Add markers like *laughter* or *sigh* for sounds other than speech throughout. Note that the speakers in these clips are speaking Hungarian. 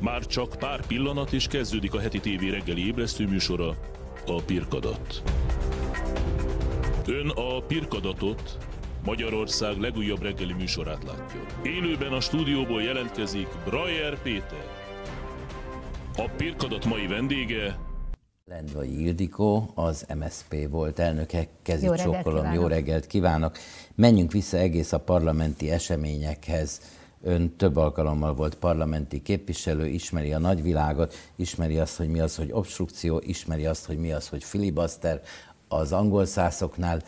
Már csak pár pillanat és kezdődik a heti tévé reggeli ébresztő műsora, a Pirkadat. Ön a Pirkadatot, Magyarország legújabb reggeli műsorát látja. Élőben a stúdióból jelentkezik Brajer Péter. A Pirkadat mai vendége Lendvai Ildikó, az MSP volt elnöke, kezit jó csókolom, kívánok. jó reggelt kívánok. Menjünk vissza egész a parlamenti eseményekhez. Ön több alkalommal volt parlamenti képviselő, ismeri a nagyvilágot, ismeri azt, hogy mi az, hogy obstrukció, ismeri azt, hogy mi az, hogy filibuster, az angol szászoknál. *laughs*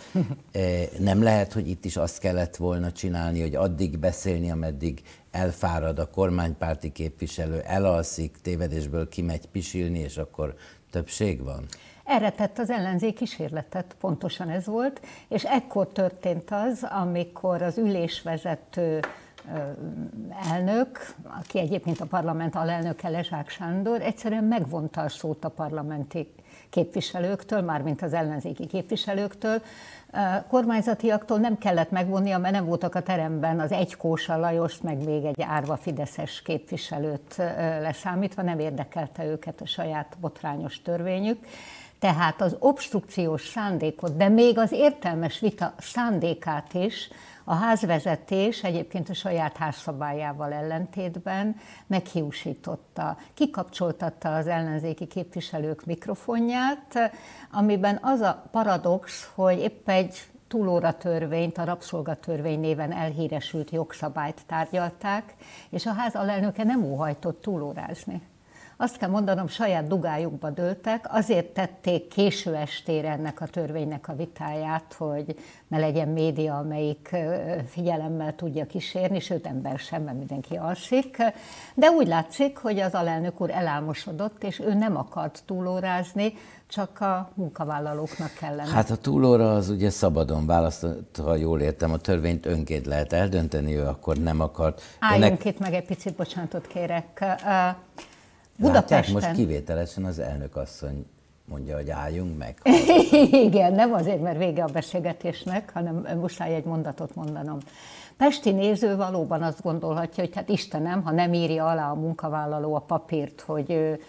E, nem lehet, hogy itt is azt kellett volna csinálni, hogy addig beszélni, ameddig elfárad a kormánypárti képviselő, elalszik, tévedésből kimegy pisilni, és akkor többség van? Erre tett az ellenzék kísérletet, pontosan ez volt, és ekkor történt az, amikor az ülésvezető elnök, aki egyébként a parlament alelnöke Lezsák Sándor, egyszerűen megvonta a szót a parlamenti képviselőktől, mármint az ellenzéki képviselőktől, kormányzatiaktól nem kellett megvonnia, mert nem voltak a teremben az egy Kósa Lajost, meg még egy árva fideszes képviselőt leszámítva, nem érdekelte őket a saját botrányos törvényük. Tehát az obstrukciós szándékot, de még az értelmes vita szándékát is a házvezetés egyébként a saját házszabályával ellentétben meghiúsította, kikapcsoltatta az ellenzéki képviselők mikrofonját, amiben az a paradox, hogy épp egy túlóra törvényt, a rabszolgatörvény néven elhíresült jogszabályt tárgyalták, és a ház alelnöke nem óhajtott túlórázni azt kell mondanom, saját dugájukba dőltek, azért tették késő estére ennek a törvénynek a vitáját, hogy ne legyen média, amelyik figyelemmel tudja kísérni, sőt ember sem, mert mindenki alszik. De úgy látszik, hogy az alelnök úr elámosodott, és ő nem akart túlórázni, csak a munkavállalóknak kellene. Hát a túlóra az ugye szabadon választott, ha jól értem, a törvényt önként lehet eldönteni, ő akkor nem akart. Álljunk Önnek... itt meg egy picit, bocsánatot kérek. Budapesten. Látják, most kivételesen az elnök asszony mondja, hogy álljunk meg. *laughs* Igen, nem azért, mert vége a beszélgetésnek, hanem muszáj egy mondatot mondanom. Pesti néző valóban azt gondolhatja, hogy hát Istenem, ha nem írja alá a munkavállaló a papírt, hogy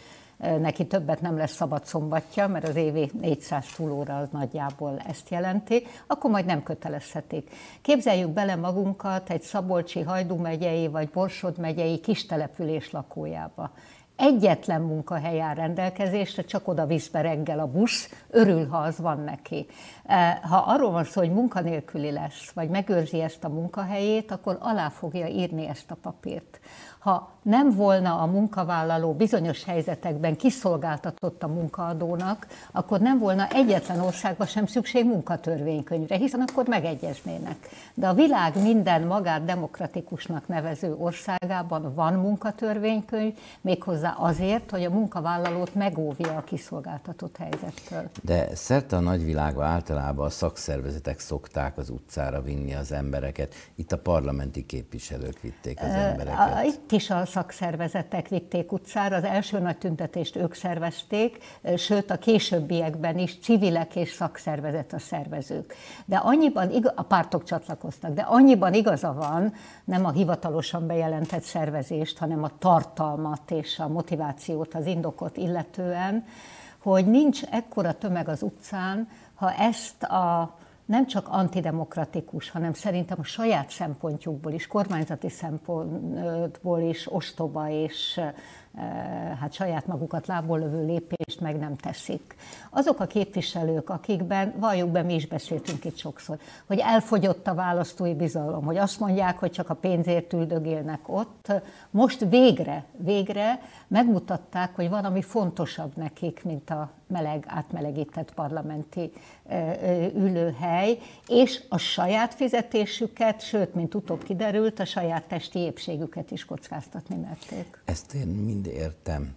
neki többet nem lesz szabad szombatja, mert az évi 400 túlóra az nagyjából ezt jelenti, akkor majd nem kötelezhetik. Képzeljük bele magunkat egy Szabolcsi, Hajdú megyei vagy Borsod megyei kistelepülés lakójába egyetlen munkahely áll rendelkezésre, csak oda visz be reggel a busz, örül, ha az van neki. E, ha arról van szó, hogy munkanélküli lesz, vagy megőrzi ezt a munkahelyét, akkor alá fogja írni ezt a papírt ha nem volna a munkavállaló bizonyos helyzetekben kiszolgáltatott a munkaadónak, akkor nem volna egyetlen országban sem szükség munkatörvénykönyvre, hiszen akkor megegyeznének. De a világ minden magát demokratikusnak nevező országában van munkatörvénykönyv, méghozzá azért, hogy a munkavállalót megóvja a kiszolgáltatott helyzettől. De szerte a nagyvilágban általában a szakszervezetek szokták az utcára vinni az embereket. Itt a parlamenti képviselők vitték az embereket. Itt kis szakszervezetek vitték utcára, az első nagy tüntetést ők szervezték, sőt a későbbiekben is civilek és szakszervezet a szervezők. De annyiban igaz, a pártok csatlakoztak, de annyiban igaza van, nem a hivatalosan bejelentett szervezést, hanem a tartalmat és a motivációt, az indokot illetően, hogy nincs ekkora tömeg az utcán, ha ezt a nem csak antidemokratikus, hanem szerintem a saját szempontjukból is, kormányzati szempontból is ostoba és hát saját magukat lából lövő lépést meg nem teszik. Azok a képviselők, akikben, valljuk be, mi is beszéltünk itt sokszor, hogy elfogyott a választói bizalom, hogy azt mondják, hogy csak a pénzért üldögélnek ott, most végre, végre megmutatták, hogy van, ami fontosabb nekik, mint a meleg, átmelegített parlamenti ülőhely, és a saját fizetésüket, sőt, mint utóbb kiderült, a saját testi épségüket is kockáztatni merték. Ezt én mind értem,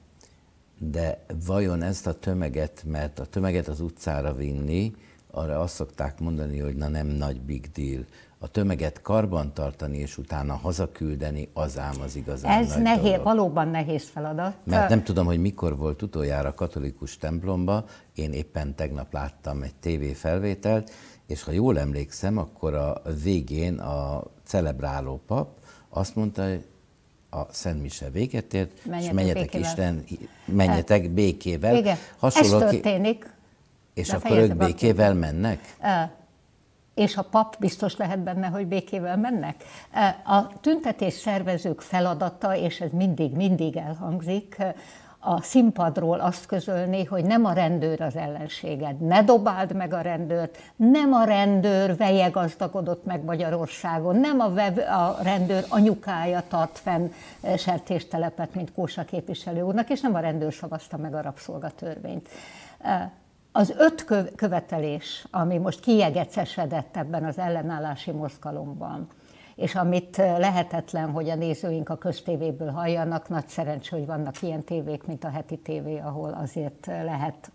de vajon ezt a tömeget, mert a tömeget az utcára vinni, arra azt szokták mondani, hogy na nem nagy big deal. A tömeget karbantartani és utána hazaküldeni, az ám az igazán Ez nagy nehéz, dolog. valóban nehéz feladat. Mert nem tudom, hogy mikor volt utoljára katolikus templomba, én éppen tegnap láttam egy TV felvételt, és ha jól emlékszem, akkor a végén a celebráló pap azt mondta, hogy a Szent Mise véget ért, menjetek és menjetek békével. Isten, menjetek hát, békével. Igen, Hasonló ez történik és akkor ők békével mennek? És a pap biztos lehet benne, hogy békével mennek? A tüntetés szervezők feladata, és ez mindig, mindig elhangzik, a színpadról azt közölni, hogy nem a rendőr az ellenséged, ne dobáld meg a rendőrt, nem a rendőr veje gazdagodott meg Magyarországon, nem a, vev, a rendőr anyukája tart fenn sertéstelepet, mint Kósa képviselő úrnak, és nem a rendőr szavazta meg a rabszolgatörvényt. Az öt követelés, ami most kiegecesedett ebben az ellenállási mozgalomban, és amit lehetetlen, hogy a nézőink a köztévéből halljanak, nagy szerencsé, hogy vannak ilyen tévék, mint a heti tévé, ahol azért lehet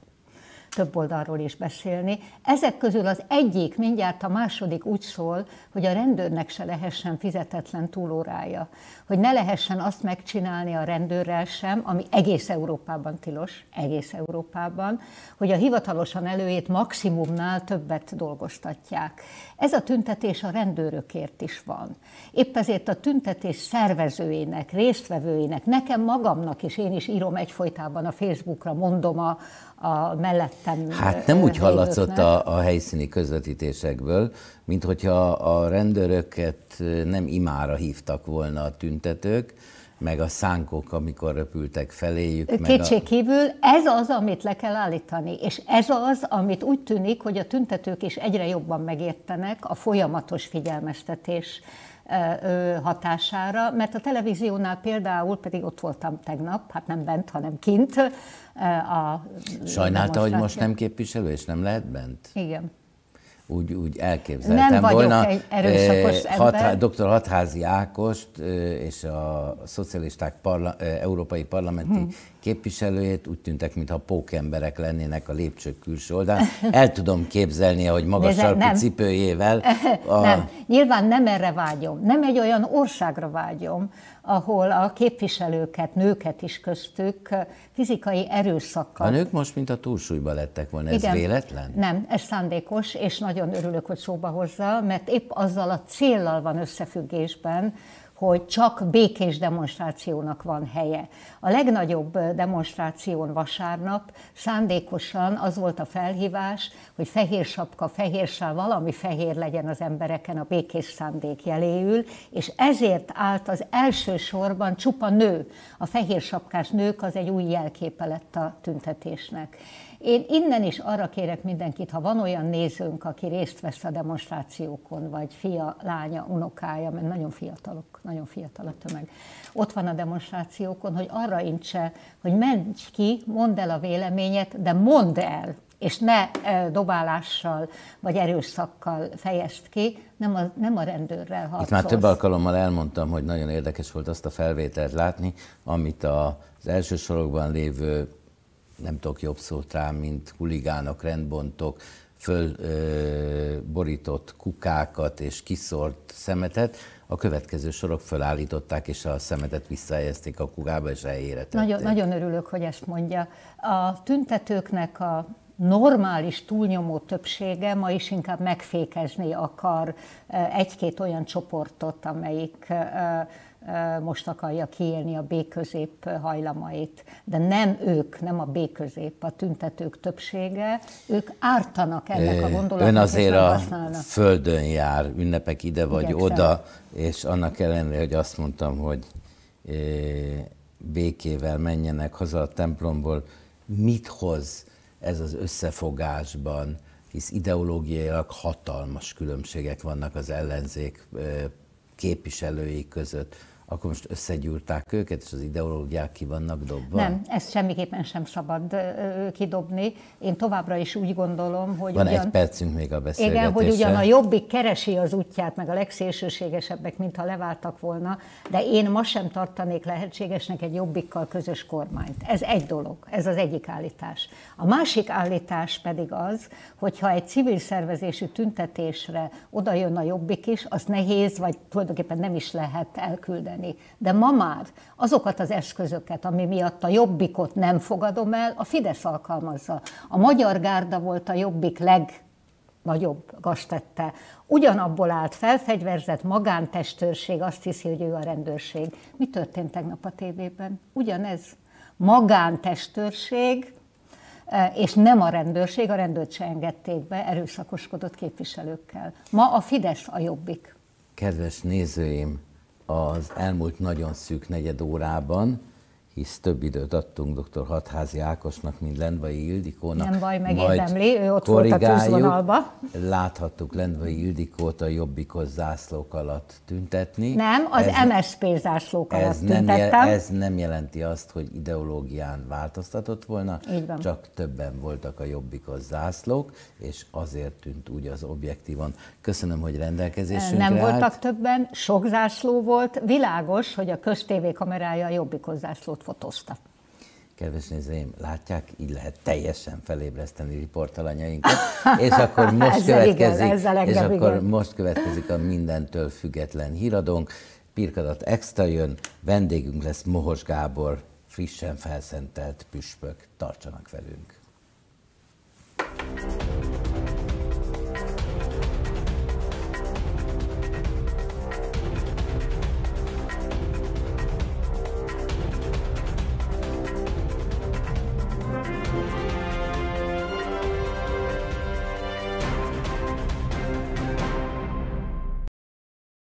több oldalról is beszélni. Ezek közül az egyik, mindjárt a második úgy szól, hogy a rendőrnek se lehessen fizetetlen túlórája, hogy ne lehessen azt megcsinálni a rendőrrel sem, ami egész Európában tilos, egész Európában, hogy a hivatalosan előét maximumnál többet dolgoztatják. Ez a tüntetés a rendőrökért is van. Épp ezért a tüntetés szervezőinek, résztvevőinek, nekem magamnak is, én is írom egyfolytában a Facebookra, mondom a, a mellett értem. Hát nem úgy hallatszott a, a helyszíni közvetítésekből, mint hogyha a rendőröket nem imára hívtak volna a tüntetők, meg a szánkok, amikor röpültek feléjük. Kétségkívül a... ez az, amit le kell állítani, és ez az, amit úgy tűnik, hogy a tüntetők is egyre jobban megértenek a folyamatos figyelmeztetés hatására, mert a televíziónál például, pedig ott voltam tegnap, hát nem bent, hanem kint. A Sajnálta, hogy most nem képviselő, és nem lehet bent? Igen úgy, úgy elképzeltem nem vagyok Nem Egy erőszakos eh, hat, Dr. Hatházi Ákost és a szocialisták parla, európai parlamenti hmm képviselőjét, úgy tűntek, mintha pókemberek lennének a lépcsők külső oldalán. El tudom képzelni, hogy magas sarkú cipőjével... *laughs* A... Nem, nyilván nem erre vágyom. Nem egy olyan országra vágyom, ahol a képviselőket, nőket is köztük fizikai erőszakkal... A nők most, mint a túlsúlyba lettek volna, Igen, ez véletlen? Nem, ez szándékos, és nagyon örülök, hogy szóba hozza, mert épp azzal a céllal van összefüggésben, hogy csak békés demonstrációnak van helye. A legnagyobb demonstráción vasárnap szándékosan az volt a felhívás, hogy fehér sapka, fehér sál, valami fehér legyen az embereken a békés szándék jeléül, és ezért állt az első sorban csupa nő. A fehér sapkás nők az egy új jelképe lett a tüntetésnek. Én innen is arra kérek mindenkit, ha van olyan nézőnk, aki részt vesz a demonstrációkon, vagy fia, lánya, unokája, mert nagyon fiatalok, nagyon fiatal a tömeg, ott van a demonstrációkon, hogy arra intse, hogy menj ki, mondd el a véleményet, de mondd el, és ne dobálással vagy erőszakkal fejezd ki, nem a, nem a rendőrrel harcolsz. Itt már több alkalommal elmondtam, hogy nagyon érdekes volt azt a felvételt látni, amit az első sorokban lévő nem tudok jobb szót rá, mint huligánok, rendbontok, fölborított kukákat és kiszort szemetet, a következő sorok fölállították, és a szemetet visszahelyezték a kukába, és elhére Nagyon, nagyon örülök, hogy ezt mondja. A tüntetőknek a normális túlnyomó többsége ma is inkább megfékezni akar egy-két olyan csoportot, amelyik most akarja kiélni a béközép hajlamait. De nem ők, nem a béközép, a tüntetők többsége, ők ártanak ennek a gondolatnak. Ön azért a használnak. földön jár, ünnepek ide vagy Igyekszem. oda, és annak ellenére, hogy azt mondtam, hogy békével menjenek haza a templomból, mit hoz ez az összefogásban, hisz ideológiailag hatalmas különbségek vannak az ellenzék képviselői között akkor most összegyúrták őket, és az ideológiák ki vannak dobva? Nem, ezt semmiképpen sem szabad ö, kidobni. Én továbbra is úgy gondolom, hogy... Van ugyan, egy percünk még a beszélgetésre. Igen, hogy ugyan a jobbik keresi az útját, meg a legszélsőségesebbek, mintha leváltak volna, de én ma sem tartanék lehetségesnek egy jobbikkal közös kormányt. Ez egy dolog, ez az egyik állítás. A másik állítás pedig az, hogyha egy civil szervezésű tüntetésre oda jön a jobbik is, az nehéz, vagy tulajdonképpen nem is lehet elküldeni megtenni. De ma már azokat az eszközöket, ami miatt a jobbikot nem fogadom el, a Fidesz alkalmazza. A magyar gárda volt a jobbik leg nagyobb gastette. Ugyanabból állt felfegyverzett magántestőrség, azt hiszi, hogy ő a rendőrség. Mi történt tegnap a tévében? Ugyanez. Magántestőrség, e, és nem a rendőrség, a rendőrt se engedték be, erőszakoskodott képviselőkkel. Ma a Fidesz a jobbik. Kedves nézőim, az elmúlt nagyon szűk negyed órában, hisz több időt adtunk dr. Hatházi Ákosnak, mint Lendvai Ildikónak. Nem baj, megérdemli, ő ott volt a tűzvonalba. Láthattuk Lendvai Ildikót a Jobbikos zászlók alatt tüntetni. Nem, az ez, MSP zászlók alatt ez tüntettem. nem, jel, ez nem jelenti azt, hogy ideológián változtatott volna, csak többen voltak a Jobbikos zászlók, és azért tűnt úgy az objektívan. Köszönöm, hogy rendelkezésünkre Nem állt. voltak többen, sok zászló volt, világos, hogy a köztévé kamerája a Jobbikos zászlót fotózta. Kedves nézőim, látják, így lehet teljesen felébreszteni riportalanyainkat, és akkor *laughs* most ezzel következik, igen, ezzel és akkor igen. most következik a mindentől független híradónk. Pirkadat Extra jön, vendégünk lesz Mohos Gábor, frissen felszentelt püspök. Tartsanak velünk!